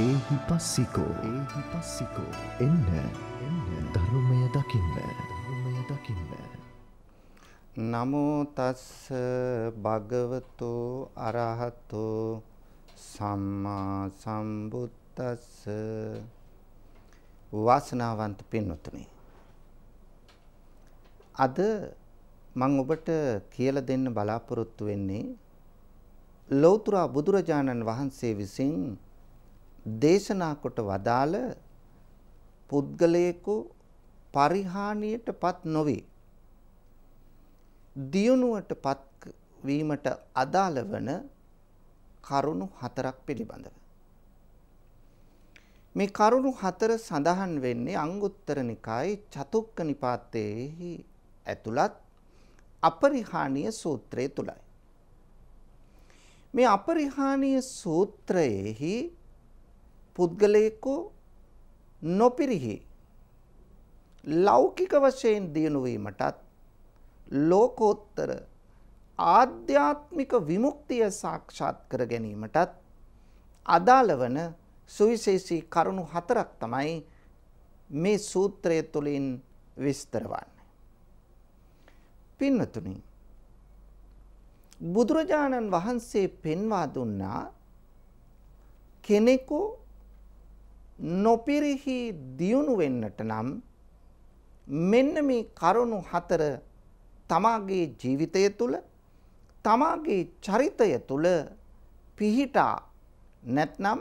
ඒහි පස්සිකෝ ඒහි පස්සිකෝ එන්න එන්න ධර්මය දකින්න ධර්මය දකින්න නමෝ තස්ස භගවතු අරහතු සම්මා සම්බුද්දස්ස වාසනාවන්ත පින්වත්නි අද මම ඔබට කියලා දෙන්න බලාපොරොත්තු වෙන්නේ ලෞතර බුදුරජාණන් වහන්සේ විසින් දේශනා කොට වදාළ පුද්ගලයෙකු පරිහානියටපත් නොවේ. දියුණුවටපත් වීමට අදාළ වන කරුණු හතරක් පිළිබඳව. මේ කරුණු හතර සඳහන් වෙන්නේ අංගුත්තර නිකායේ චතුක්ක නිපාතයේහි ඇතුළත් අපරිහානීය සූත්‍රය තුලයි. මේ අපරිහානීය සූත්‍රයේහි පුද්ගලයෙකු නොපිරිහි ලෞකික වශයෙන් දියුණු වීමටත් ලෝකෝත්තර ආධ්‍යාත්මික විමුක්තිය සාක්ෂාත් කර ගැනීමටත් අදාළ වන සුවිශේෂී කරුණු හතරක් තමයි මේ සූත්‍රය තුළින් විස්තර වන්නේ. පින්නතුනි බුදුරජාණන් වහන්සේ පෙන්වා දුන්නා කෙනෙකු නොපිරිහි දියුණු වෙන්නට නම් මෙන්න මේ කරුණු හතර තමාගේ ජීවිතය තුළ තමාගේ චරිතය තුළ පිහිටා නැත්නම්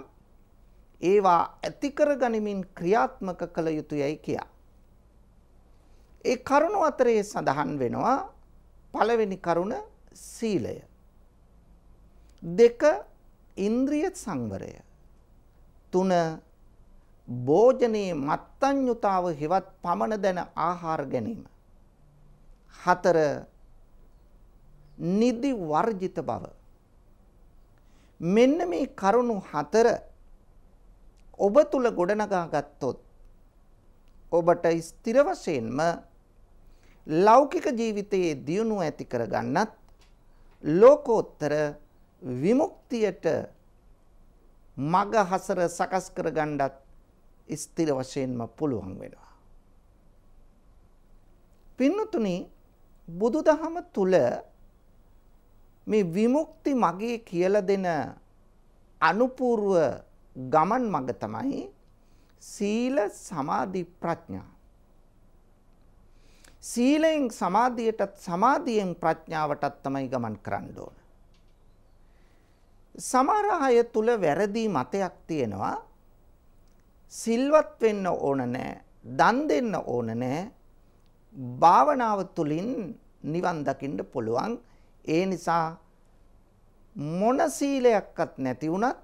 ඒවා ඇති කරගනිමින් ක්‍රියාත්මක කළ යුතුයයි කියා. ඒ කරුණු අතරේ සඳහන් වෙනවා පළවෙනි කරුණ සීලය. දෙක ඉන්ද්‍රිය සංවරය. තුන භෝජනයේ මත්ඤ්‍යතාව හෙවත් පමණ දැන ආහාර ගැනීම. හතර නිදි වර්ජිත බව. මෙන්න මේ කරුණු හතර ඔබ තුල ගොඩනගා ගත්තොත් ඔබට ස්ථිර වශයෙන්ම ලෞකික ජීවිතයේ දියුණුව ඇති කරගන්නත් ලෝකෝත්තර විමුක්තියට මග හසර සකස් කරගන්නත් ස්ථිර වශයෙන්ම පුළුවන් වෙනවා. පින්නතුනි බුදුදහම තුල මේ විමුක්ති මගේ කියලා දෙන අනුපූර්ව ගමන් මඟ තමයි සීල සමාධි ප්‍රඥා. සීලෙන් සමාධියටත් සමාධියෙන් ප්‍රඥාවටත් තමයි ගමන් කරන්න ඕන. සමහර අය තුල වැරදි මතයක් තියෙනවා සිල්වත් වෙන්න ඕන නැහැ. දන් දෙන්න ඕන නැහැ. භාවනාව තුළින් නිවන් දකින්න පුළුවන්. ඒ නිසා මොන සීලයක්වත් නැති වුණත්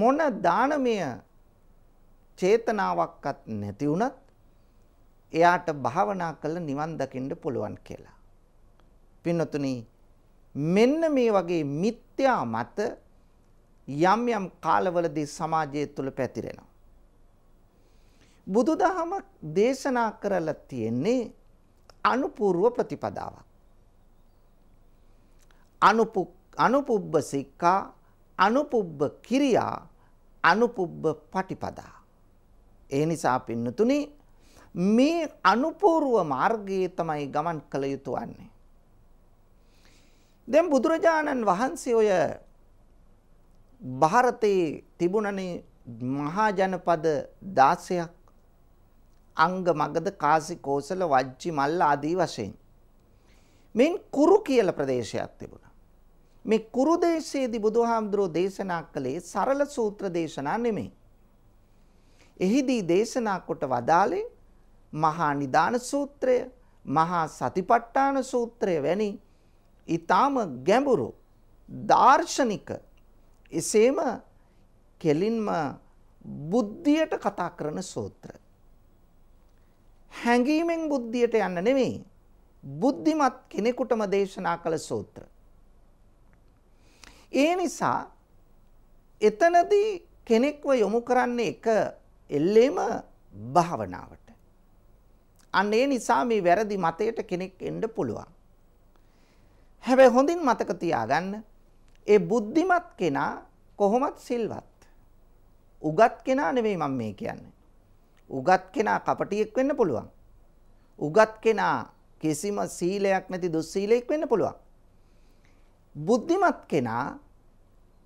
මොන දානමය චේතනාවක්වත් නැති වුණත් එයාට භාවනා කළ නිවන් දකින්න පුළුවන් කියලා. පින්නතුනි මෙන්න මේ වගේ මිත්‍යා මත යම් යම් කාලවලදී සමාජය තුළ පැතිරෙනවා. බුදුදහම දේශනා කරලා තියෙන්නේ අනුපූර්ව ප්‍රතිපදාවක්. අනුපු අනුපුබ්බ සික්ඛා අනුපුබ්බ කිරියා අනුපුබ්බ පටිපදා. ඒ නිසා පින්නතුනි මේ අනුපූර්ව මාර්ගයේ තමයි ගමන් කළ යුතු වන්නේ. දැන් බුදුරජාණන් වහන්සේ ඔය ಭಾರತයේ තිබුණනේ මහා ජනපද 16ක් අංග මගද කාසි කෝසල වජ්ජි මල්ල ආදී වශයෙන්. මෙන් කුරු කියල ප්‍රදේශයක් තිබුණා. මේ කුරු දේශයේදී බුදුහාමුදුරෝ දේශනා කළේ සරල සූත්‍ර දේශනා නෙමෙයි. එහිදී දේශනා කොට වදාළේ මහා නිදාන සූත්‍රය, මහා සතිපට්ඨාන සූත්‍රය වැනි ඊටාම ගැඹුරු දාර්ශනික එසේම කෙලින්ම බුද්ධියට කතා කරන සූත්‍රය. හැඟීමෙන් බුද්ධියට යන්න නෙමෙයි. බුද්ධිමත් කෙනෙකුටම දේශනා කළ සූත්‍ර. ඒ නිසා එතනදී කෙනෙක්ව යොමු කරන්නේ එක එල්ලේම භාවනාවට. අන්න ඒ නිසා මේ වැරදි මතයට කෙනෙක් එන්න පුළුවන්. හැබැයි හොඳින් මතක තියාගන්න ඒ බුද්ධිමත් කෙනා කොහොමත් සිල්වත්. උගත් කෙනා නෙවෙයි මම මේ කියන්නේ. උගත් කෙනා කපටියෙක් වෙන්න පුළුවන්. උගත් කෙනා කිසිම සීලයක් නැති දුස්සීලෙක් වෙන්න පුළුවන්. බුද්ධිමත් කෙනා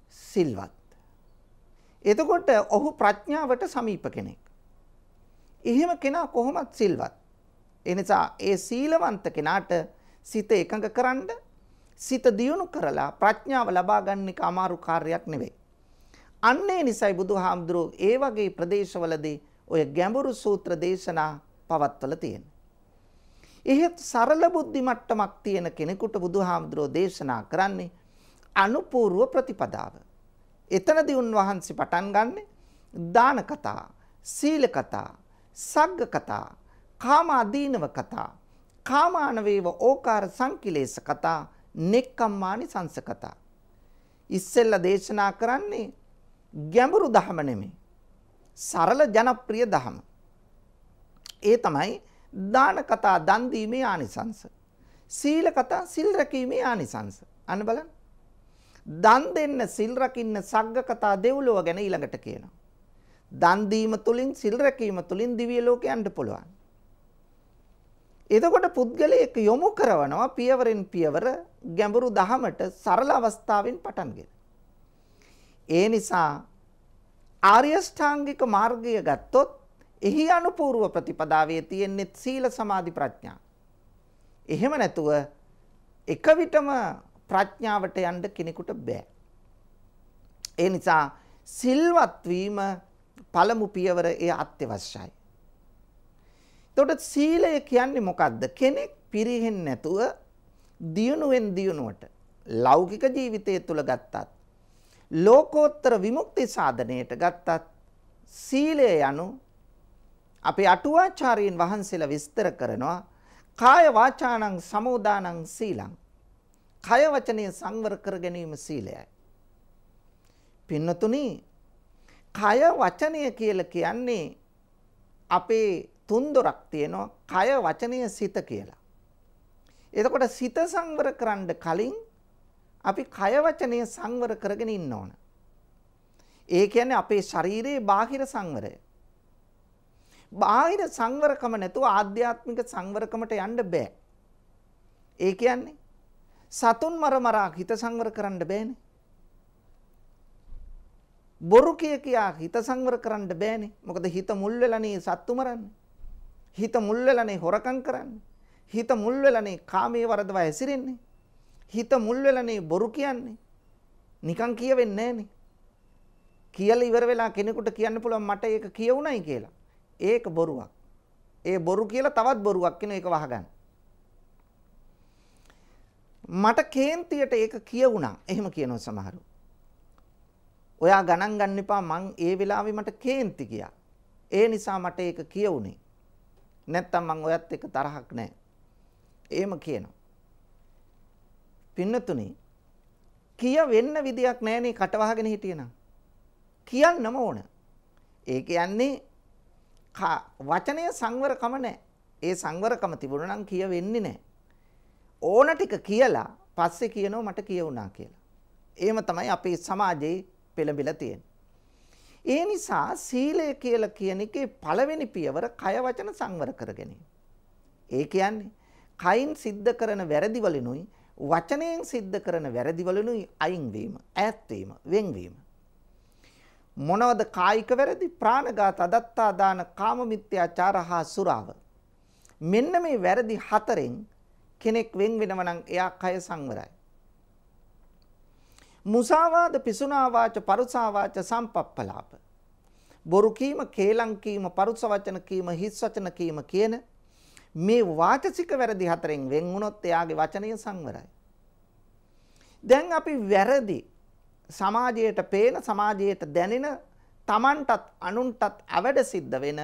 සිල්වත්. එතකොට ඔහු ප්‍රඥාවට සමීප කෙනෙක්. එහෙම කෙනා කොහොමත් සිල්වත්. එනිසා ඒ සීලවන්ත කෙනාට සිත එකඟ කරන්න සිත දියුණු කරලා ප්‍රඥාව ලබා ගන්න එක අමාරු කාර්යයක් නෙවෙයි. අන්න ඒ නිසයි බුදුහාමුදුරුවෝ ඒ වගේ ප්‍රදේශවලදී ඔය ගැඹුරු සූත්‍ර දේශනා පවත්වල තියෙන. එහෙත් සරල බුද්ධි මට්ටමක් තියෙන කෙනෙකුට බුදුහාමුදුරෝ දේශනා කරන්නේ අනුපූර්ව ප්‍රතිපදාව. එතනදී උන්වහන්සේ පටන් ගන්නෙ දාන කතා, සීල කතා, සග්ග කතා, කාම අදීනව කතා, කාමාන වේව ඕකාර සංකිලේශ කතා, නෙක්ඛම්මානි සංස කතා. ඉස්සෙල්ලා දේශනා කරන්නේ ගැඹුරු ධහම නෙමෙයි. සරල ජනප්‍රිය දහම. ඒ තමයි දාන කතා දන් දීමේ ආනිසංස. සීල කතා සිල් රැකීමේ ආනිසංස. අන්න බලන්න. දන් දෙන්න සිල් රකින්න සග්ග කතා දෙව්ලොව ගැන ඊළඟට කියනවා. දන් දීම තුලින් සිල් රැකීම තුලින් දිව්‍ය ලෝකයන්ට පුළුවන්. එතකොට පුද්ගලයෙක් යොමු කරනවා පියවරෙන් පියවර ගැඹුරු දහමට සරල අවස්ථාවෙන් පටන්ගෙන. ඒ නිසා ආර්ය ෂ්ටාංගික මාර්ගය ගත්තොත් එහි අනුපූර්ව ප්‍රතිපදාවේ තියෙන්නේ සීල සමාධි ප්‍රඥා. එහෙම නැතුව එක විටම ප්‍රඥාවට යන්න කෙනෙකුට බෑ. ඒ නිසා සිල්වත් වීම පළමු පියවර ඒ අත්‍යවශ්‍යයි. එතකොට සීලය කියන්නේ මොකද්ද? කෙනෙක් පිරිහෙන්නේ නැතුව දියුණුවෙන් දියුණුවට ලෞකික ජීවිතය තුළ ගත්තත් ලෝකෝත්තර විමුක්ති සාධනයට ගත්තත් සීලය යනු අපේ අටුවාචාරීන් වහන්සේලා විස්තර කරනවා කාය වාචාණං සමෝදානං සීලං කය වචනය සංවර කර ගැනීම සීලයයි පින්නතුනි කය වචනය කියලා කියන්නේ අපේ තුන්දොරක් තියෙනවා කය වචනය සිත කියලා එතකොට සිත සංවර කරන්න කලින් අපි කය වචනය සංවර කරගෙන ඉන්න ඕන. ඒ කියන්නේ අපේ ශරීරයේ බාහිර සංවරය. බාහිර සංවරකම නැතුව ආධ්‍යාත්මික සංවරකමට යන්න බෑ. ඒ කියන්නේ සතුන් මර මරා හිත සංවර කරන්න බෑනේ. බොරු කිය කියා හිත සංවර කරන්න බෑනේ. මොකද හිත මුල් වෙලානේ සත්තු මරන්නේ. හිත මුල් වෙලානේ හොරකම් කරන්නේ. හිත මුල් වෙලානේ කාමයේ වරදවා ඇසිරෙන්නේ. හිත මුල් වෙලානේ බොරු කියන්නේ. නිකන් කියවෙන්නේ නැහනේ. කියලා ඉවර වෙලා කෙනෙකුට කියන්න පුළුවන් මට ඒක කියුණයි කියලා. ඒක බොරුවක්. ඒ බොරු කියලා තවත් බොරුවක් කියන එක වහගන්න. මට කේන්තියට ඒක කියුණා. එහෙම කියනවා සමහරු. ඔයා ගණන් ගන්න එපා මං ඒ වෙලාවේ මට කේන්ති ගියා. ඒ නිසා මට ඒක කියුණේ. නැත්තම් මං ඔයත් එක්ක තරහක් නැහැ. එහෙම කියනවා. පින්නතුනේ කිය වෙන්න විදියක් නැහනේ කටවහගෙන හිටියනම්. කියන්නම ඕන. ඒ කියන්නේ වචනය සංවරකම නැහැ. ඒ සංවරකම තිබුණා නම් කිය වෙන්නේ නැහැ. ඕන ටික කියලා පස්සේ කියනවා මට කියුණා කියලා. එහෙම තමයි අපේ සමාජයේ පෙළඹිලා තියෙන්නේ. ඒ නිසා සීලය කියලා කියන එකේ පළවෙනි පියවර කය වචන සංවර කර ගැනීම. ඒ කියන්නේ කයින් සිද්ධ කරන වැරදි වලිනුයි වචනයෙන් සිද්ධ කරන වැරදිවලුනුයි අයින් වීම, ඈත් වීම, වෙන්වීම. මොනවද කායික වැරදි? ප්‍රාණඝාත, අදත්තා දාන, කාම මිත්‍යාචාර හා සුරාව. මෙන්න මේ වැරදි හතරෙන් කෙනෙක් වෙන් වෙනවා නම් එයා කය සංවරයි. මුසාවාද, පිසුනා වාච, පරුසා වාච, සම්පප්පලාප. බොරු කීම, කේලම් කීම, පරුස වචන කීම, හිස් වචන කීම කියන මේ වාචසික වැරදි හතරෙන් වෙන් වුණොත් එයාගේ වචනය සංවරයි. දැන් අපි වැරදි සමාජයට පේන සමාජයට දැනෙන තමන්ටත් අනුන්ටත් අවැඩ සිද්ධ වෙන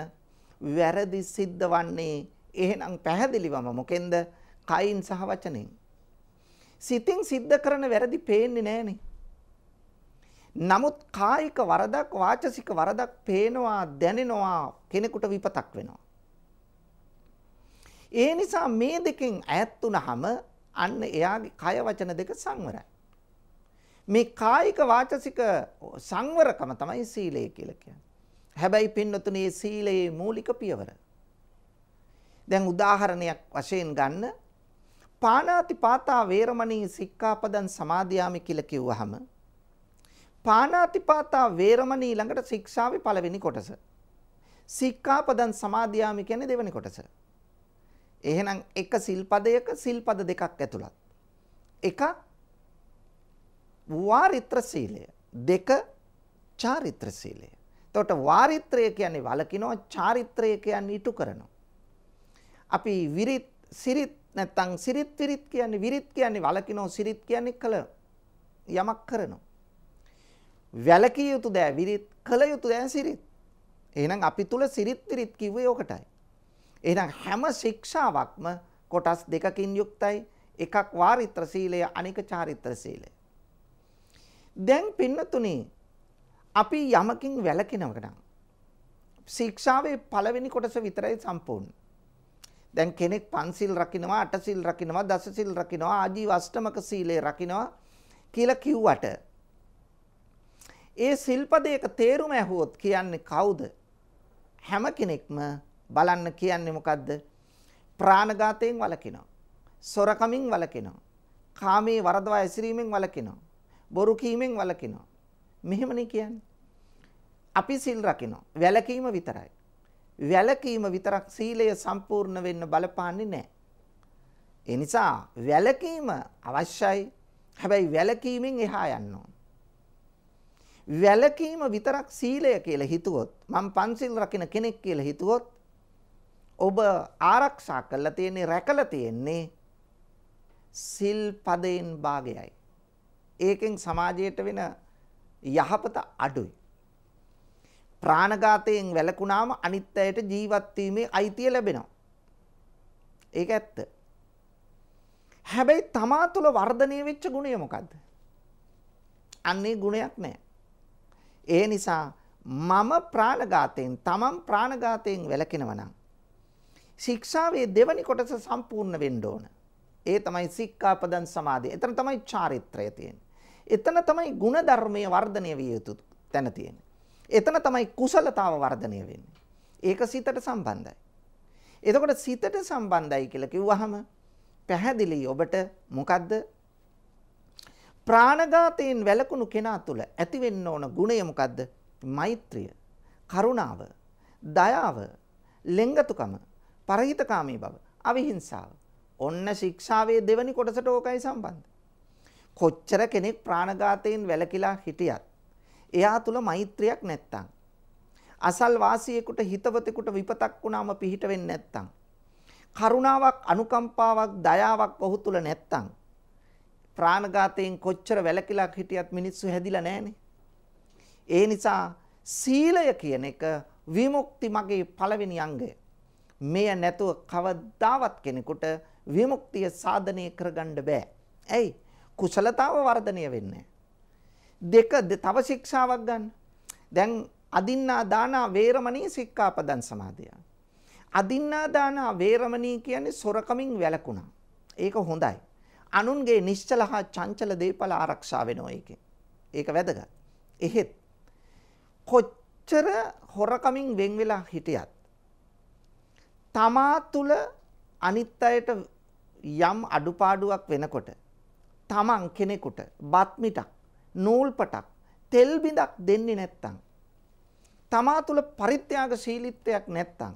වැරදි සිද්ධ වන්නේ එහෙනම් පැහැදිලිවම මොකෙන්ද? කයින් සහ වචනෙන්. සිතින් සිද්ධ කරන වැරදි පේන්නේ නැහනේ. නමුත් කායික වරදක් වාචසික වරදක් පේනවා දැනෙනවා කෙනෙකුට විපතක් වෙනවා. ඒ නිසා මේ දෙකෙන් ඈත් වුනහම අන්න එයාගේ කය වචන දෙක සංවරයි. මේ කායික වාචසික සංවරකම තමයි සීලය කියලා කියන්නේ. හැබැයි පින්නතුනේ සීලයේ මූලික පියවර. දැන් උදාහරණයක් වශයෙන් ගන්න පාණාති පාතා වේරමණී සික්ඛාපදං සමාදියාමි කියලා කිව්වහම පාණාති පාතා වේරමණී ළඟට ශික්ෂාවේ පළවෙනි කොටස. සික්ඛාපදං සමාදියාමි කියන්නේ දෙවෙනි කොටස. එහෙනම් එක සිල්පදයක සිල්පද දෙකක් ඇතුළත්. එකක් වාරිත්‍ර සීලය. දෙක චාරිත්‍ර සීලය. එතකොට වාරිත්‍රය කියන්නේ වලකිනවා, චාරිත්‍රය කියන්නේ ඉටු කරනවා. අපි විරිත් සිරිත් නැත්තම් සිරිත් විරිත් කියන්නේ විරිත් කියන්නේ වලකිනවා, සිරිත් කියන්නේ කළ යමක් කරනවා. වැලකිය යුතු දෑ විරිත්, කළ යුතු දෑ සිරිත්. එහෙනම් අපි තුල සිරිත් විරිත් කිව්වේ ඕකටයි. එහෙනම් හැම ශික්ෂාවක්ම කොටස් දෙකකින් යුක්තයි. එකක් වාරිත්‍ර සීලය අනික චාරිත්‍ර සීලය. දැන් පින්නතුනි අපි යමකින් වැළකෙනවක නම් ශික්ෂාවේ පළවෙනි කොටස විතරයි සම්පූර්ණ. දැන් කෙනෙක් පන්සිල් රකින්නවා, අටසිල් රකින්නවා, දසසිල් රකින්නවා, ආජීව අෂ්ටමක සීලය රකින්නවා කියලා කිව්වට ඒ සිල්පදයක තේරුම ඇහුවොත් කියන්නේ කවුද? හැම කෙනෙක්ම බලන්න කියන්නේ මොකද්ද? ප්‍රාණඝාතයෙන් වළකිනවා. සොරකමින් වළකිනවා. කාමයේ වරදවා ඇසිරීමෙන් වළකිනවා. බොරු කීමෙන් වළකිනවා. මෙහෙමනේ කියන්නේ. අපි සිල් රකිනවා. වැළකීම විතරයි. වැළකීම විතරක් සීලය සම්පූර්ණ වෙන්න බලපාන්නේ නැහැ. ඒ නිසා වැළකීම අවශ්‍යයි. හැබැයි වැළකීමෙන් එහා යන්න ඕන. වැළකීම විතරක් සීලය කියලා හිතුවොත් මම පන්සිල් රකින්න කෙනෙක් කියලා හිතුවොත් ඔබ ආරක්ෂා කරලා තියෙන්නේ රැකලා තියෙන්නේ සිල් පදයෙන් භාගයයි. ඒකෙන් සමාජයට වෙන යහපත අඩුයි. ප්‍රාණඝාතයෙන් වැළකුණාම අනිත් අයට ජීවත් වීමේ අයිතිය ලැබෙනවා. ඒක ඇත්ත. හැබැයි තමා තුළ වර්ධනය වෙච්ච ගුණය මොකද්ද? අන්නේ ගුණයක් නැහැ. ඒ නිසා මම ප්‍රාණඝාතයෙන් තමන් ප්‍රාණඝාතයෙන් වැළකෙනවා නම් ශික්ෂාවේ දෙවැනි කොටස සම්පූර්ණ වෙන්න ඕන. ඒ තමයි සික්ඛාපදං සමාධිය. එතන තමයි චාරිත්‍රය තියෙන්නේ. එතන තමයි ಗುಣධර්මයේ වර්ධනය විය යුතු තැන තියෙන්නේ. එතන තමයි කුසලතාව වර්ධනය වෙන්නේ. ඒක සිතට සම්බන්ධයි. එතකොට සිතට සම්බන්ධයි කියලා කිව්වහම පැහැදිලි ඔබට මොකද්ද? ප්‍රාණඝාතයෙන් වැළකුණු කෙනා තුළ ඇතිවෙන්න ඕන ගුණය මොකද්ද? මෛත්‍රිය, කරුණාව, දයාව, ලෙංගතුකම, පරහිතකාමී බව, අවිහිංසාව. ඔන්න ශික්ෂාවේ දෙවනි කොටසට ඕකයි සම්බන්ධ. කොච්චර කෙනෙක් ප්‍රාණඝාතයෙන් වැළකීලා හිටියත් එයා තුල මෛත්‍රියක් නැත්තම් අසල්වාසියෙකුට හිතවතෙකුට විපතක් වුණාම පිහිට වෙන්නේ නැත්තම් කරුණාවක් අනුකම්පාවක් දයාවක් ඔහු තුල නැත්තම් ප්‍රාණඝාතයෙන් කොච්චර වැළකීලා හිටියත් මිනිස්සු හැදිලා නැහනේ. ඒ නිසා සීලය කියන එක විමුක්ති මගේ පළවෙනි අංගය. මෙය නැතුව කවදාවත් කෙනෙකුට විමුක්තිය සාධනය කරගන්න බෑ. ඇයි? කුසලතාව වර්ධනය වෙන්නේ දෙක තව ශික්ෂාවක් ගන්න. දැන් අදින්නා දාන වේරමණී සික්ඛාපදං සමාදිය. අදින්නා දාන වේරමණී කියන්නේ සොරකමින් වැළකුණා. ඒක හොඳයි. අනුන්ගේ නිශ්චල හා චංචල දේපල ආරක්ෂා වෙනවා ඒකේ. ඒක වැදගත්. එහෙත් කොච්චර හොරකමින් වෙන් වෙලා හිටියත් තමා තුළ අනිත් අයට යම් අඩුපාඩුවක් වෙනකොට තමන් කෙනෙකුට බත් මිටක් නූල්පටක් තෙල් බිඳක් දෙන්නේ නැත්තම් තමා තුළ පරිත්‍යාග ශීලීත්වයක් නැත්තම්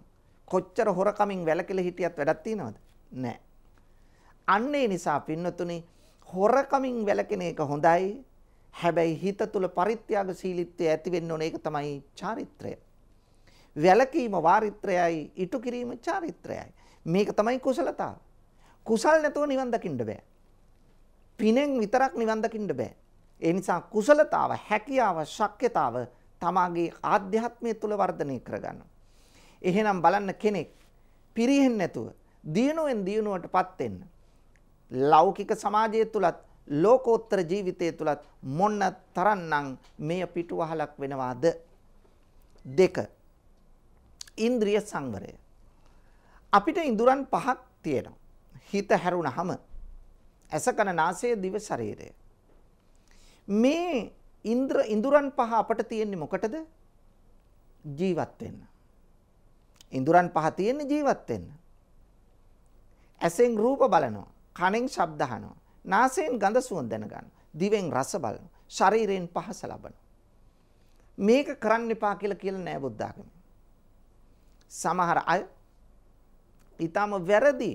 කොච්චර හොරකමින් වැළකීලා හිටියත් වැඩක් තියනවද නැහැ අන්න ඒ නිසා පින්නතුනි හොරකමින් වැළකෙන එක හොඳයි හැබැයි හිත තුළ පරිත්‍යාග ශීලීත්වය ඇති වෙන්න ඕනේ ඒක තමයි චාරිත්‍රය වැළකීම වාරිත්‍රයයි, ඉටු කිරීම චාරිත්‍රයයි. මේක තමයි කුසලතාව. කුසල් නැතුව නිවන් දකින්න බෑ. පිනෙන් විතරක් නිවන් දකින්න බෑ. ඒ නිසා කුසලතාව, හැකියාව, ශක්්‍යතාව තමාගේ ආධ්‍යාත්මය තුළ වර්ධනය කරගන්න. එහෙනම් බලන්න කෙනෙක් පිරිහෙන්නේ නැතුව දියුණුවෙන් දියුණුවටපත් වෙන්න. ලෞකික සමාජය තුලත් ලෝකෝත්තර ජීවිතය තුලත් මොන්න තරම්නම් මෙය පිටුවහලක් වෙනවාද? දෙක ඉන්ද්‍රිය සංවරය. අපිට ඉඳුරන් පහක් තියෙනවා. හිත හැරුණහම ඇස කන නාසය දිව ශරීරය. මේ ඉන්ද්‍ර ඉඳුරන් පහ අපට තියෙන්නේ මොකටද? ජීවත් වෙන්න. ඉඳුරන් පහ තියෙන්නේ ජීවත් වෙන්න. ඇසෙන් රූප බලනවා, කනෙන් ශබ්ද අහනවා, නාසයෙන් ගඳ සුවඳ දැනගන්නවා, දිවෙන් රස බලනවා, ශරීරයෙන් පහස ලබනවා. මේක කරන්න එපා කියලා කියලා නෑ බුද්ධාගමේ. සමහර අය ඊටම වැරදි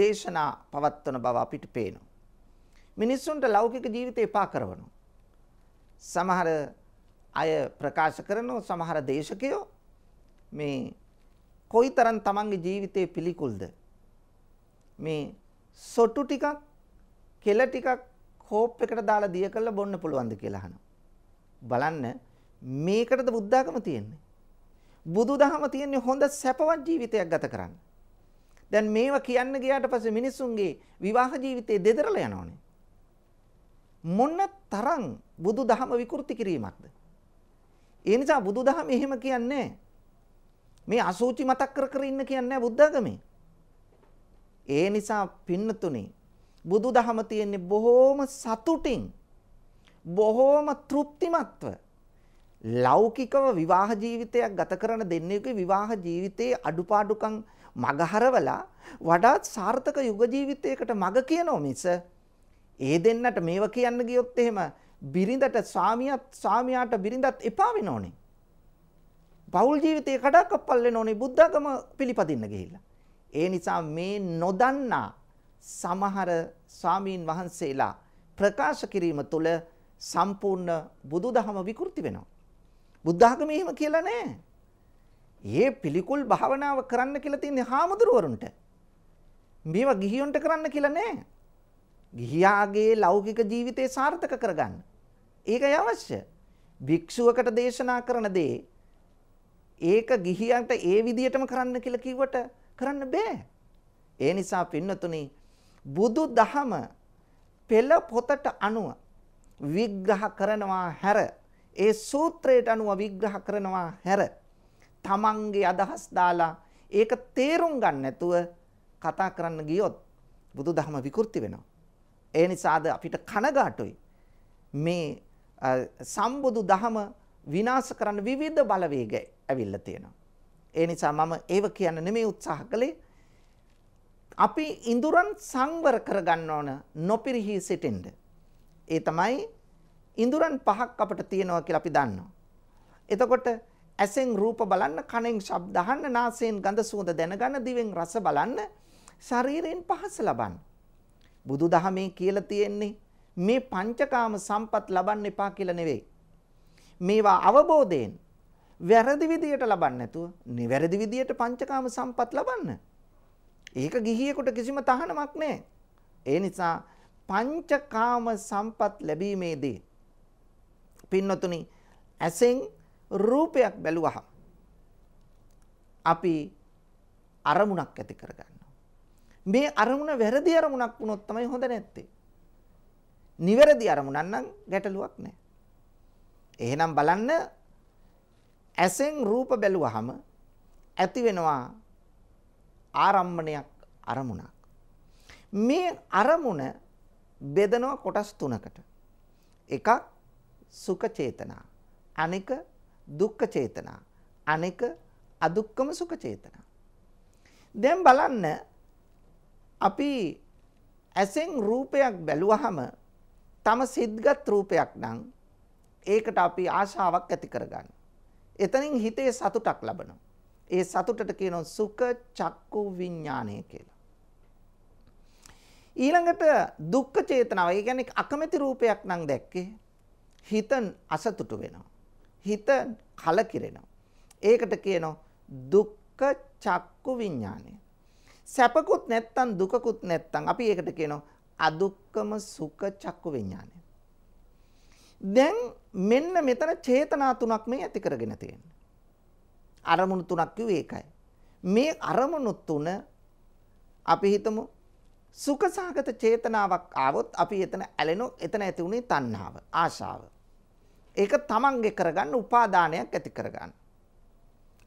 දේශනා පවත්වන බව අපිට පේනවා. මිනිස්සුන්ට ලෞකික ජීවිතය එපා කරවනවා. සමහර අය ප්‍රකාශ කරනවා සමහර දේශකයෝ මේ කොයිතරම් තමන්ගේ ජීවිතේ පිළිකුල්ද මේ සොටු ටිකක් කෙල ටිකක් කෝප් එකට දාලා දිය කළ බොන්න පුළුවන්ද කියලා අහනවා. බලන්න මේකටද බුද්ධාගම තියෙන්නේ. බුදුදහම තියෙන්නේ හොඳ සැපවත් ජීවිතයක් ගත කරන්න. දැන් මේවා කියන්න ගියාට පස්සේ මිනිසුන්ගේ විවාහ ජීවිතේ දෙදරලා යනවනේ. මොන තරම් බුදුදහම විකෘති කිරීමක්ද? ඒ නිසා බුදුදහම එහෙම කියන්නේ මේ අසූචි මතක් කර කර ඉන්න කියන්නේ බුද්ධාගමේ. ඒ නිසා පින්නතුනේ බුදුදහම තියෙන්නේ බොහොම සතුටින් බොහොම තෘප්තිමත්ව ලෞකිකව විවාහ ජීවිතයක් ගත කරන දෙන්නෙකුගේ විවාහ ජීවිතයේ අඩුපාඩුකම් මගහරවලා වඩාත් සාර්ථක යුග ජීවිතයකට මග කියනෝ මිස ඒ දෙන්නට මේව කියන්න ගියොත් එහෙම බිරිඳට ස්වාමියාත් ස්වාමියාට බිරිඳත් එපා වෙනෝනේ. පෞල් ජීවිතේ කඩක් අපල් වෙනෝනේ බුද්ධගම පිළිපදින්න ගිහිල්ලා. ඒ නිසා මේ නොදන්නා සමහර ස්වාමීන් වහන්සේලා ප්‍රකාශ කිරීම තුළ සම්පූර්ණ බුදුදහම විකෘති වෙනවා. බුද්ධ ආගම එහෙම කියලා නැහැ. ඒ පිළිකුල් භාවනාව කරන්න කියලා තියෙන්නේ හාමුදුරුවරුන්ට. මේවා ගිහියොන්ට කරන්න කියලා නැහැ. ගිහියාගේ ලෞකික ජීවිතේ සාර්ථක කරගන්න. ඒකයි අවශ්‍ය. භික්ෂුවකට දේශනා කරන දේ ඒක ගිහියන්ට ඒ විදිහටම කරන්න කියලා කිව්වට කරන්න බෑ. ඒ නිසා පින්නතුනි බුදු දහම පෙළ පොතට අනුව විග්‍රහ කරනවා හැර ඒ සූත්‍රයට අනුව විග්‍රහ කරනවා හැර තමන්ගේ අදහස් දාලා ඒක තේරුම් ගන්න නැතුව කතා කරන්න ගියොත් බුදුදහම විකෘති වෙනවා. ඒ නිසාද අපිට කනගාටුයි මේ සම්බුදු දහම විනාශ කරන්න විවිධ බලවේග ඇවිල්ලා තියෙනවා. ඒ නිසා මම ඒව කියන්න නෙමෙයි උත්සාහ කළේ. අපි ඉඳුරන් සංවර කරගන්න ඕන නොපිරිහි සිටින්න. ඒ තමයි ඉඳුරන් පහක් අපිට තියෙනවා කියලා අපි දන්නවා. එතකොට ඇසෙන් රූප බලන්න, කනෙන් ශබ්ද අහන්න, නාසයෙන් ගඳ සුවඳ දැනගන්න, දිවෙන් රස බලන්න, ශරීරයෙන් පහස ලබන්න. බුදුදහමේ කියලා තියෙන්නේ මේ පංචකාම සම්පත් ලබන්න එපා කියලා නෙවෙයි. මේවා අවබෝධයෙන් වැරදි විදියට ලබන්න නැතුව නිවැරදි විදියට පංචකාම සම්පත් ලබන්න. ඒක ගිහියෙකුට කිසිම තහනමක් නැහැ. ඒ නිසා පංචකාම සම්පත් ලැබීමේදී පින්නතුනි ඇසෙන් රූපයක් බැලුවහම අපි අරමුණක් ඇති කරගන්නවා. මේ අරමුණ වැරදි අරමුණක් වුණොත් තමයි හොඳ නැත්තේ. නිවැරදි අරමුණක් නම් ගැටලුවක් නැහැ. එහෙනම් බලන්න ඇසෙන් රූප බැලුවහම ඇති වෙනවා ආරම්මණයක් අරමුණක්. මේ අරමුණ බෙදනවා කොටස් තුනකට. එකක් සුඛ චේතනා. අනෙක දුක්ඛ චේතනා. අනෙක අදුක්කම සුඛ චේතනා. දැන් බලන්න අපි ඇසෙන් රූපයක් බැලුවහම තම සිද්ගත් රූපයක් නම් ඒකට අපි ආශාවක් ඇති කරගන්න. එතනින් හිතේ සතුටක් ලබනවා. ඒ සතුටට කියනවා සුඛ චක්කු විඥානය කියලා. ඊළඟට දුක්ඛ චේතනාව. ඒ කියන්නේ අකමැති රූපයක් නම් දැක්කේ හිත අසතුටු වෙනවා. හිත කලකිරෙනවා. ඒකට කියනවා දුක්ඛ චක්කු විඥානය. සැපකුත් නැත්තම් දුකකුත් නැත්තම් අපි ඒකට කියනවා අදුක්කම සුඛ චක්කු විඥානය. දැන් මෙන්න මෙතන චේතනා තුනක් මේ ඇති කරගෙන තියෙනවා. අරමුණු තුනක් කිව්වේ ඒකයි. මේ අරමුණු තුන අපි හිතමු සුඛසහගත චේතනාවක් ආවොත් අපි එතන ඇලෙනොත් එතන ඇති උනේ තණ්හාව, ආශාව. ඒක තමන්ගේ කරගන්න උපාදානයක් ඇති කරගන්න.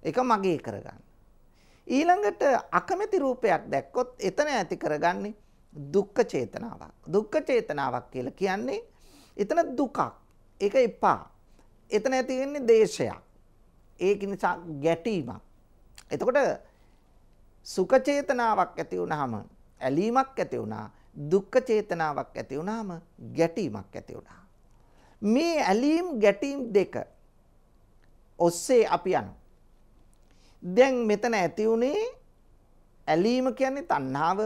ඒක මගේ කරගන්න. ඊළඟට අකමැති රූපයක් දැක්කොත් එතන ඇති කරගන්නේ දුක්ඛ චේතනාවක්. දුක්ඛ චේතනාවක් කියලා කියන්නේ එතන දුකක්. ඒක එපා. එතන ඇති වෙන්නේ දේශයක්. ඒක නිසා ගැටීමක්. එතකොට සුඛ චේතනාවක් ඇති වුනහම ඇලීමක් ඇති වුණා. දුක්ඛ චේතනාවක් ඇති වුනහම ගැටීමක් ඇති වුණා. මේ ඇලීම් ගැටීම් දෙක ඔස්සේ අපි යනවා. දැන් මෙතන ඇති උනේ ඇලීම කියන්නේ තණ්හාව,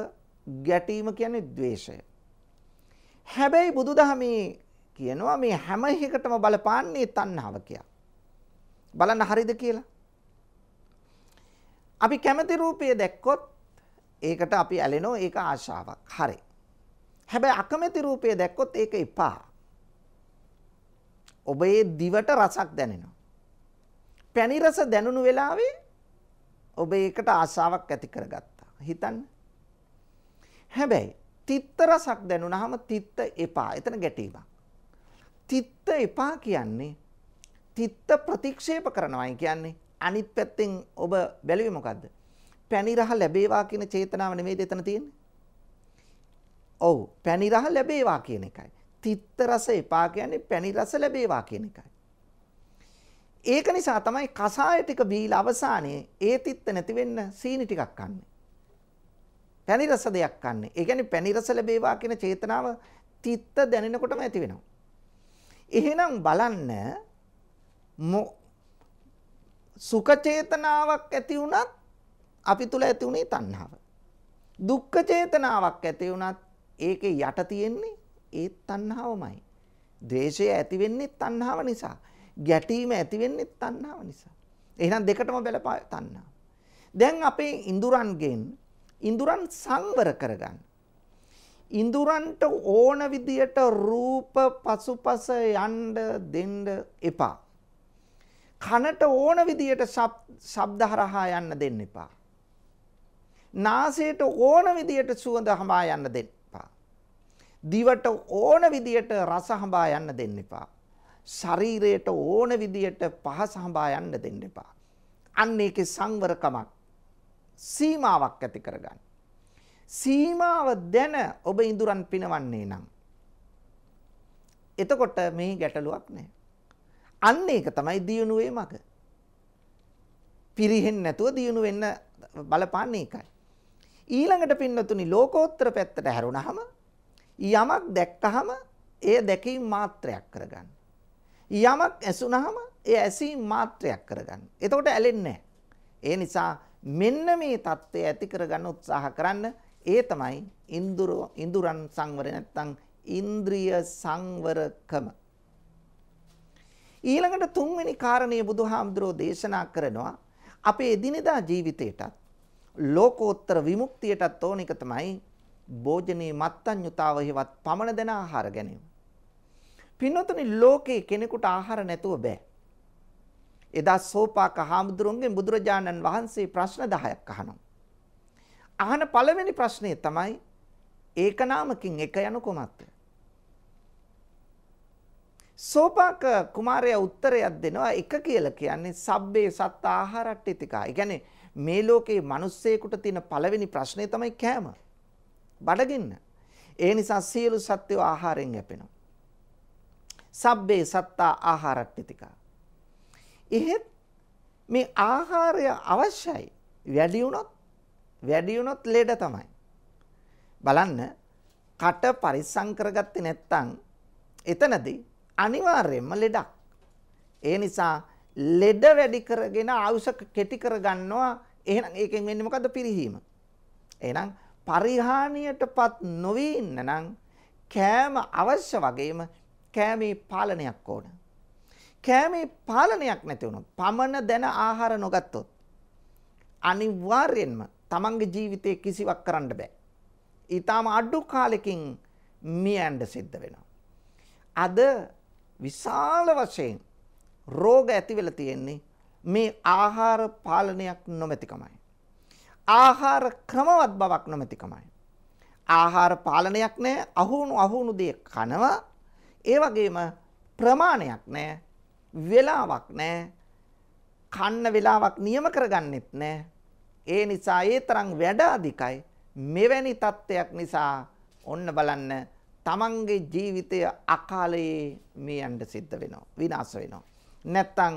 ගැටීම කියන්නේ द्वේෂය. හැබැයි බුදුදහමේ කියනවා මේ හැම එකටම බලපාන්නේ තණ්හාව කියලා. බලන්න හරිද කියලා. අපි කැමති රූපය දැක්කොත් ඒකට අපි ඇලෙනවා ඒක ආශාවක්. හරි. හැබැයි අකමැති රූපය දැක්කොත් ඒක එපා. ඔබේ දිවට රසක් දැනෙනවා. පැණි රස දැනුණු වෙලාවේ ඔබ ඒකට ආශාවක් ඇති කරගත්තා. හිතන්න. හැබැයි තිත්ත රසක් දැනුණාම තිත්ත එපා. එතන ගැටීමක්. තිත්ත එපා කියන්නේ තිත්ත ප්‍රතික්ෂේප කරනවායි කියන්නේ අනිත් පැත්තෙන් ඔබ බැලුවේ මොකද්ද? පැණි රහ ලැබේවා කියන චේතනාව නෙමෙයිද එතන තියෙන්නේ? ඔව් පැණි රහ ලැබේවා කියන එකයි. තිත්ත රස එපා කියන්නේ පැණි රස ලැබේවා කියන එකයි. ඒක නිසා තමයි කසාය ටික බීලා අවසානයේ ඒ තිත්ත නැති වෙන්න සීනි ටිකක් කන්නේ. පැණි රස දෙයක් කන්නේ. ඒ කියන්නේ පැණි රස ලැබේවා කියන චේතනාව තිත්ත දැනෙනකොටම ඇති වෙනවා. එහෙනම් බලන්න සුඛ චේතනාවක් ඇති වුණත් අපි තුල ඇති උනේ තණ්හාව. දුක්ඛ චේතනාවක් ඇති වුණත් ඒකේ යට තියෙන්නේ ඒත් තණ්හාවමයි. ද්වේෂය ඇති වෙන්නේ තණ්හාව නිසා. ගැටීම ඇති වෙන්නේ තණ්හාව නිසා. එහෙනම් දෙකටම බැලපා තණ්හා. දැන් අපේ ඉඳුරන්ගෙන් ඉඳුරන් සංවර කරගන්න. ඉඳුරන්ට ඕන විදියට රූප පසුපස යන්න දෙන්න එපා. කනට ඕන විදියට ශබ්ද හරහා යන්න දෙන්න එපා. නාසයට ඕන විදියට සුවඳ හඹා යන්න දෙන්න. දිවට ඕන විදියට රස හඹා යන්න දෙන්න එපා. ශරීරයට ඕන විදියට පහස හඹා යන්න දෙන්න එපා. අන්න ඒකේ සංවරකමක් සීමාවක් ඇති කරගන්න. සීමාව දැන ඔබ ඉඳුරන් පිනවන්නේ නම් එතකොට මේ ගැටලුවක් නැහැ. අන්න ඒක තමයි දියුණුවේ මඟ. පිරිහෙන්නේ නැතුව දියුණු වෙන්න බලපාන්නේ ඒකයි. ඊළඟට පින්නතුනි ලෝකෝත්තර පැත්තට හැරුණාම යමක් දැක්කහම එය දැකීම මාත්‍රයක් කරගන්න. යමක් ඇසුනහම ඒ ඇසීම මාත්‍රයක් කරගන්න. එතකොට ඇලෙන්නේ ඒ නිසා මෙන්න මේ தත්ත්වය ඇති කරගන්න උත්සාහ කරන්න ඒ තමයි ඉන්ද්‍රයන් සංවරය නැත්නම් ඉන්ද්‍රිය සංවරකම. ඊළඟට තුන්වෙනි කාරණේ බුදුහාමුදුරෝ දේශනා කරනවා අපේ එදිනෙදා ජීවිතේටත් ලෝකෝත්තර විමුක්තියටත් ඕන එක තමයි භෝජනයේ මත්ඤ්‍යතාව හේවත් පමණ දෙන ආහාර ගැනීම. පින්නතුනි ලෝකේ කෙනෙකුට ආහාර නැතුව බෑ. එදා සෝපාක හාමුදුරුවන්ගෙන් බුදුරජාණන් වහන්සේ ප්‍රශ්න 10ක් අහනවා. අහන පළවෙනි ප්‍රශ්නේ තමයි ඒකනාමකින් එක යනු කොමත්ද? සෝපාක කුමාරයා උත්තරයක් දෙනවා එක කියලා කියන්නේ සබ්බේ සත් ආහාරට්ටිතිකා. ඒ කියන්නේ මේ ලෝකේ මිනිස්සෙකුට තියෙන පළවෙනි ප්‍රශ්නේ තමයි කෑම. බඩගින්න. ඒ නිසා සියලු සත්වෝ ආහාරයෙන් යැපෙනවා. සබ්බේ සත්තා ආහාරට්ටිතිකා. එහෙත් මේ ආහාරය අවශ්‍යයි. වැඩි වුණොත් වැඩි වුණොත් ලෙඩ තමයි. බලන්න කට පරිස්සම් කරගත්තේ නැත්නම් එතනදී අනිවාර්යයෙන්ම ලෙඩක්. ඒ නිසා ලෙඩ වැඩි කරගෙන ආයුෂ කෙටි කරගන්නවා. එහෙනම් ඒකෙන් වෙන්නේ මොකද්ද පිරිහීම. එහෙනම් පරිහානියටපත් නොවි ඉන්න නම් කෑම අවශ්‍ය වගේම කෑමේ පාලනයක් ඕන. කෑමේ පාලනයක් නැති වුණොත් පමණ දැන ආහාර නොගත්තොත් අනිවාර්යයෙන්ම තමන්ගේ ජීවිතේ කිසිවක් කරන්න බෑ. ඊටාම අඩු කාලෙකින් මියැඬ සිද්ධ වෙනවා. අද විශාල වශයෙන් රෝග ඇති වෙලා තියෙන්නේ මේ ආහාර පාලනයක් නොමැතිකමයි. ආහාර ක්‍රමවත් බවක් නොමැතිකමයි. ආහාර පාලනයක් නැහැ අහුණු අහුණු දේ කනවා ඒ වගේම ප්‍රමාණයක් නැහැ වෙලාවක් නැහැ කන්න වෙලාවක් නියම කරගන්නෙත් නැහැ ඒ නිසා ඒ තරම් වැඩ අධිකයි මෙවැනි තත්ත්වයක් නිසා ඔන්න බලන්න තමන්ගේ ජීවිතය අකාලයේ මේ යන්න සිද්ධ වෙනවා විනාශ වෙනවා නැත්තම්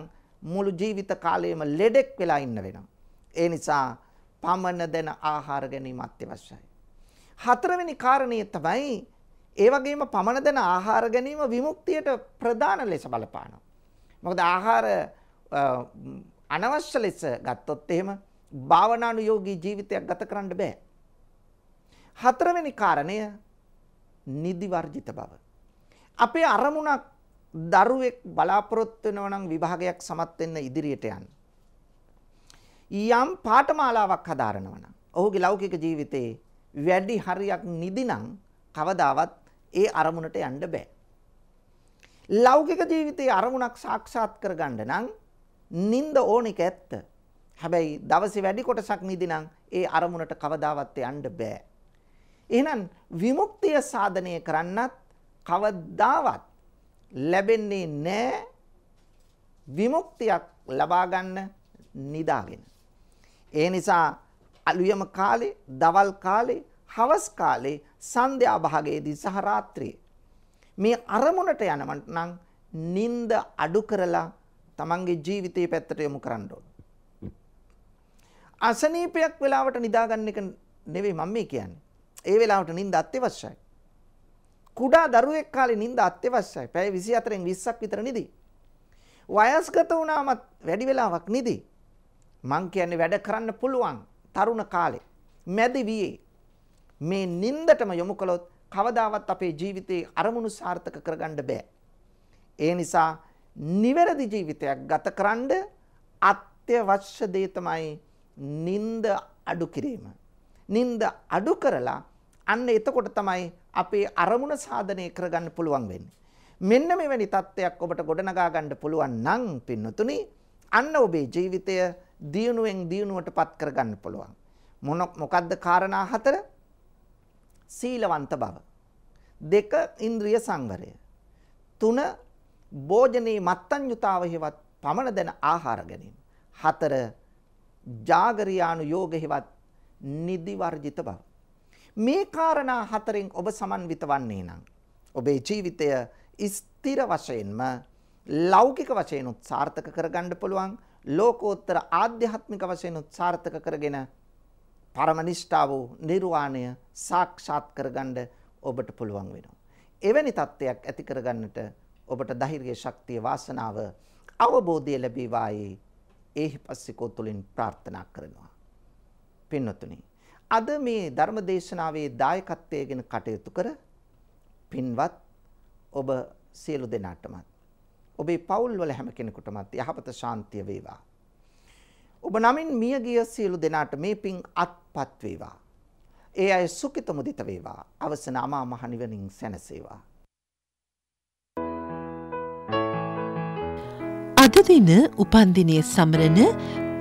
මුළු ජීවිත කාලයම ලෙඩෙක් වෙලා ඉන්න වෙනවා ඒ නිසා පමණ දෙන ආහාර ගැනීමත් අවශ්‍යයි. හතරවෙනි කාරණය තමයි ඒ වගේම පමණ දෙන ආහාර ගැනීම විමුක්තියට ප්‍රධාන ලෙස බලපානවා. මොකද ආහාර අනවශ්‍ය ලෙස ගත්තොත් එහෙම භාවනානුයෝගී ජීවිතයක් ගත කරන්න බෑ. හතරවෙනි කාරණය නිදි වර්ජිත බව. අපේ අරමුණක් දරුවෙක් බලාපොරොත්තු වෙනවා නම් විභාගයක් සමත් වෙන්න ඉදිරියට යන්න. යම් පාඨමාලාවක් හදාරනවා නම් ඔහුගේ ලෞකික ජීවිතේ වැඩි හරියක් නිදිනම් කවදාවත් ඒ අරමුණට යන්න බෑ. ලෞකික ජීවිතයේ අරමුණක් සාක්ෂාත් කරගන්න නම් නිින්ද ඕනික ඇත්ත. හැබැයි දවසේ වැඩි කොටසක් නිදිනම් ඒ අරමුණට කවදාවත් යන්න බෑ. එහෙනම් විමුක්තිය සාධනය කරන්නත් කවදාවත් ලැබෙන්නේ නෑ විමුක්තියක් ලබා ගන්න නිදාගෙන ඒ නිසා අලුයම කාලේ, දවල් කාලේ, හවස් කාලේ, සන්ධ්‍යා භාගයේදී සහ රාත්‍රියේ මේ අරමුණට යනවට නම් නිින්ද අඩු කරලා තමන්ගේ ජීවිතේ පැත්තට යොමු කරන්න ඕන. අසනීපයක් වෙලාවට නිදාගන්න එක නෙවෙයි මම මේ කියන්නේ. ඒ වෙලාවට නිින්ද අත්‍යවශ්‍යයි. කුඩා දරුවෙක් කාලේ නිින්ද අත්‍යවශ්‍යයි. පැය 24න් 20ක් විතර නිදි. වයස්ගත වුණාමත් වැඩි වෙලාවක් නිදි. මං කියන්නේ වැඩ කරන්න පුළුවන් තරුණ කාලේ මැදි වියේ මේ නින්දටම යොමු කළොත් කවදාවත් අපේ ජීවිතේ අරමුණු සාර්ථක කරගන්න බෑ ඒ නිසා නිවැරදි ජීවිතයක් ගතකරනද අත්‍යවශ්‍ය දේ තමයි නින්ද අඩු කිරීම නින්ද අඩු කරලා අන්න එතකොට තමයි අපේ අරමුණ සාධනය කරගන්න පුළුවන් වෙන්නේ මෙන්න මෙවැනි தත්ත්වයක් ඔබට ගොඩනගා ගන්න පුළුවන් නම් පින්නතුනි අන්න ඔබේ ජීවිතය දියුණුවෙන් දියුණුවටපත් කරගන්න පුළුවන්. මොන මොකද්ද காரணා හතර? සීලවන්ත බව. දෙක ඉන්ද්‍රිය සංවරය. තුන භෝජනේ මත්තඤ්‍යතාව හේවත් පමණ දෙන ආහාර ගැනීම. හතර ජාගරියානු යෝග හේවත් නිදි වර්ජිත බව. මේ காரணා හතරෙන් ඔබ සමන්විත වන්නේ නම් ඔබේ ජීවිතය ස්ථිර වශයෙන්ම ලෞකික වශයෙන් උත්සාර්ථක කරගන්න පුළුවන් ලෝකෝත්තර ආධ්‍යාත්මික වශයෙන් උත්සාර්ථක කරගෙන පරම නිෂ්ඨාව වූ නිර්වාණය සාක්ෂාත් කරගන්න ඔබට පුළුවන් වෙනවා. එවැනි தත්ත්වයක් ඇති කරගන්නට ඔබට ධෛර්යය, ශක්තිය, වාසනාව, අවබෝධය ලැබේවායි ඒහි පස්සිකෝ තුලින් ප්‍රාර්ථනා කරනවා. පින්නතුනි, අද මේ ධර්ම දේශනාවේ දායකත්වයේගෙන කටයුතු කර පින්වත් ඔබ සියලු දෙනාටමත් ඔබේ පවුල් වල හැම කෙනෙකුටමත් යහපත ශාන්තිය වේවා. ඔබ නමින් මිය ගිය සියලු දෙනාට මේ පිං අත්පත් වේවා. ඒ අය සුඛිත මුදිත වේවා. අවසන අමා මහ නිවනින් සැනසේවා. අද දින උපන්දිනයේ සමරන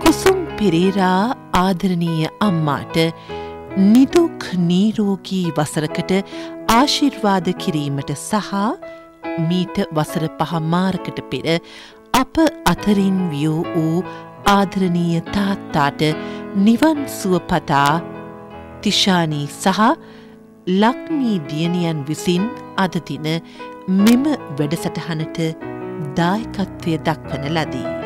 කුසුම් පෙරේරා ආදරණීය අම්මාට නිදුක් නිරෝගී වසරකට ආශිර්වාද කිරීමට සහ මීට වසර පහ මාර්කට පෙර අප අතරින් වියෝ වූ ආදරණීය තාත්තාට නිවන් සුව පතා තිෂානී සහ ලක්මී දියණියන් විසින් අද දින මෙම වැඩසටහනට දායකත්වය දක්වන ලදී.